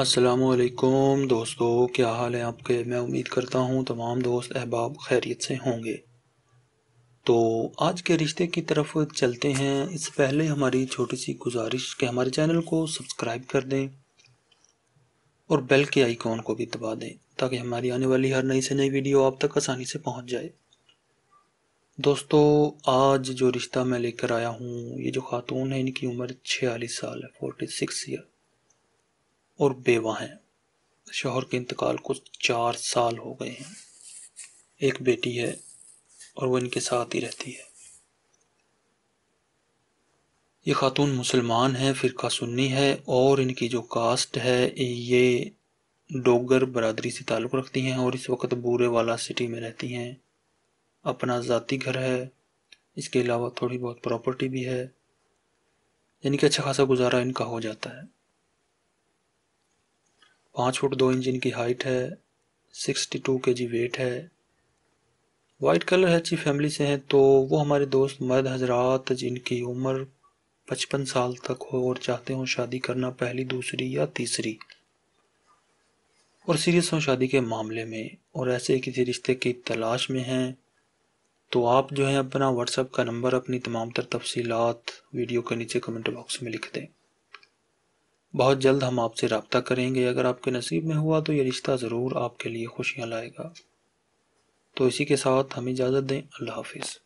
असलकुम दोस्तों क्या हाल है आपके मैं उम्मीद करता हूँ तमाम दोस्त अहबाब खैरियत से होंगे तो आज के रिश्ते की तरफ चलते हैं इससे पहले हमारी छोटी सी गुजारिश कि हमारे चैनल को सब्सक्राइब कर दें और बेल के आइकॉन को भी दबा दें ताकि हमारी आने वाली हर नई से नई वीडियो आप तक आसानी से पहुँच जाए दोस्तों आज जो रिश्ता मैं लेकर आया हूँ ये जो खातून है इनकी उम्र छियालीस साल है फोर्टी सिक्स ईयर और बेवा हैं शोहर के इंतकाल को चार साल हो गए हैं एक बेटी है और वो इनके साथ ही रहती है ये खातून मुसलमान है फ़िरका सुन्नी है और इनकी जो कास्ट है ये डोगर बरदरी से ताल्लुक़ रखती हैं और इस वक्त बूरे वाला सिटी में रहती हैं अपना ज़ाती घर है इसके अलावा थोड़ी बहुत प्रॉपर्टी भी है यानी कि अच्छा खासा गुजारा इनका हो जाता है पाँच फुट दो इंच इनकी हाइट है sixty two K G weight है वाइट कलर है अच्छी फैमिली से हैं तो वो हमारे दोस्त मर्द हजरात जिनकी उम्र पचपन साल तक हो और चाहते हों शादी करना पहली दूसरी या तीसरी और सीरियस हों शादी के मामले में और ऐसे किसी रिश्ते की तलाश में हैं तो आप जो है अपना व्हाट्सएप का नंबर अपनी तमाम तर तफसीलात वीडियो के नीचे कमेंट बॉक्स में लिख दें बहुत जल्द हम आपसे रबता करेंगे अगर आपके नसीब में हुआ तो ये रिश्ता ज़रूर आपके लिए खुशियाँ लाएगा तो इसी के साथ हम इजाज़त दें अल्लाह हाफिज़